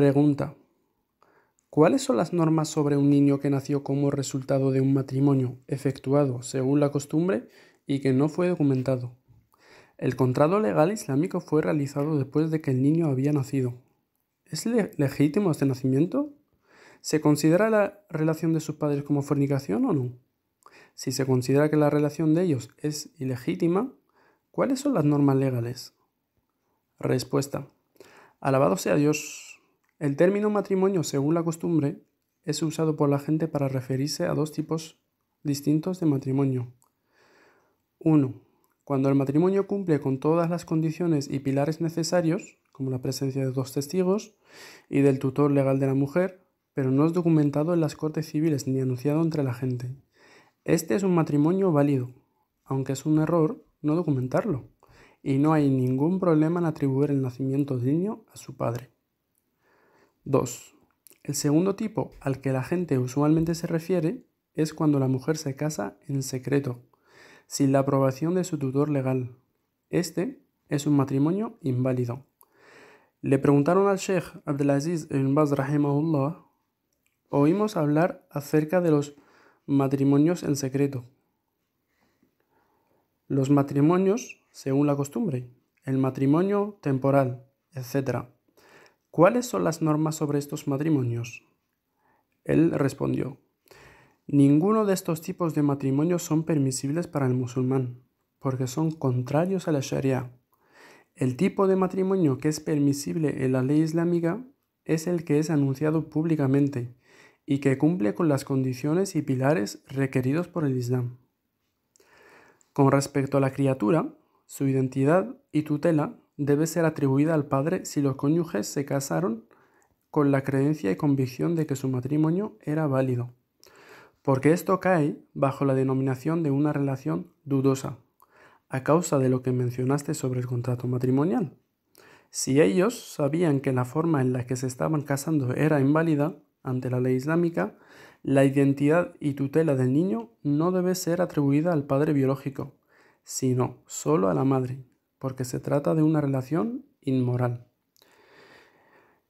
Pregunta. ¿Cuáles son las normas sobre un niño que nació como resultado de un matrimonio efectuado según la costumbre y que no fue documentado? El contrato legal islámico fue realizado después de que el niño había nacido. ¿Es legítimo este nacimiento? ¿Se considera la relación de sus padres como fornicación o no? Si se considera que la relación de ellos es ilegítima, ¿cuáles son las normas legales? Respuesta. Alabado sea Dios el término matrimonio, según la costumbre, es usado por la gente para referirse a dos tipos distintos de matrimonio. 1. Cuando el matrimonio cumple con todas las condiciones y pilares necesarios, como la presencia de dos testigos y del tutor legal de la mujer, pero no es documentado en las cortes civiles ni anunciado entre la gente. Este es un matrimonio válido, aunque es un error no documentarlo, y no hay ningún problema en atribuir el nacimiento del niño a su padre. 2. El segundo tipo al que la gente usualmente se refiere es cuando la mujer se casa en secreto, sin la aprobación de su tutor legal. Este es un matrimonio inválido. Le preguntaron al Sheikh Abdelaziz ibn Baz rahimahullah, oímos hablar acerca de los matrimonios en secreto. Los matrimonios según la costumbre, el matrimonio temporal, etc. ¿cuáles son las normas sobre estos matrimonios? Él respondió, ninguno de estos tipos de matrimonios son permisibles para el musulmán, porque son contrarios a la Sharia. El tipo de matrimonio que es permisible en la ley islámica es el que es anunciado públicamente y que cumple con las condiciones y pilares requeridos por el Islam. Con respecto a la criatura, su identidad y tutela debe ser atribuida al padre si los cónyuges se casaron con la creencia y convicción de que su matrimonio era válido, porque esto cae bajo la denominación de una relación dudosa, a causa de lo que mencionaste sobre el contrato matrimonial. Si ellos sabían que la forma en la que se estaban casando era inválida ante la ley islámica, la identidad y tutela del niño no debe ser atribuida al padre biológico, sino solo a la madre, porque se trata de una relación inmoral.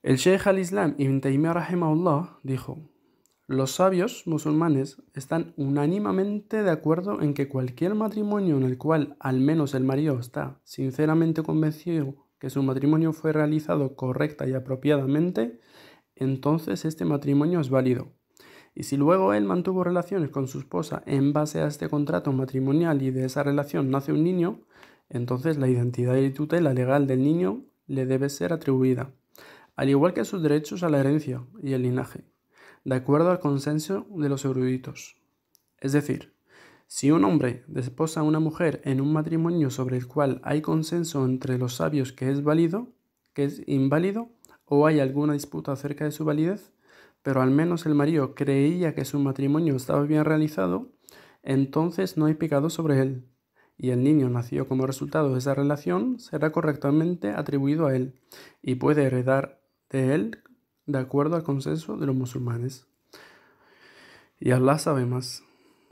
El Sheikh al-Islam Ibn Taymiyyah rahimahullah dijo: Los sabios musulmanes están unánimemente de acuerdo en que cualquier matrimonio en el cual al menos el marido está sinceramente convencido que su matrimonio fue realizado correcta y apropiadamente, entonces este matrimonio es válido. Y si luego él mantuvo relaciones con su esposa en base a este contrato matrimonial y de esa relación nace un niño, entonces la identidad y tutela legal del niño le debe ser atribuida, al igual que sus derechos a la herencia y el linaje, de acuerdo al consenso de los eruditos. Es decir, si un hombre desposa a una mujer en un matrimonio sobre el cual hay consenso entre los sabios que es válido, que es inválido, o hay alguna disputa acerca de su validez, pero al menos el marido creía que su matrimonio estaba bien realizado, entonces no hay pecado sobre él y el niño nació como resultado de esa relación será correctamente atribuido a él y puede heredar de él de acuerdo al consenso de los musulmanes. Y Allah sabe más.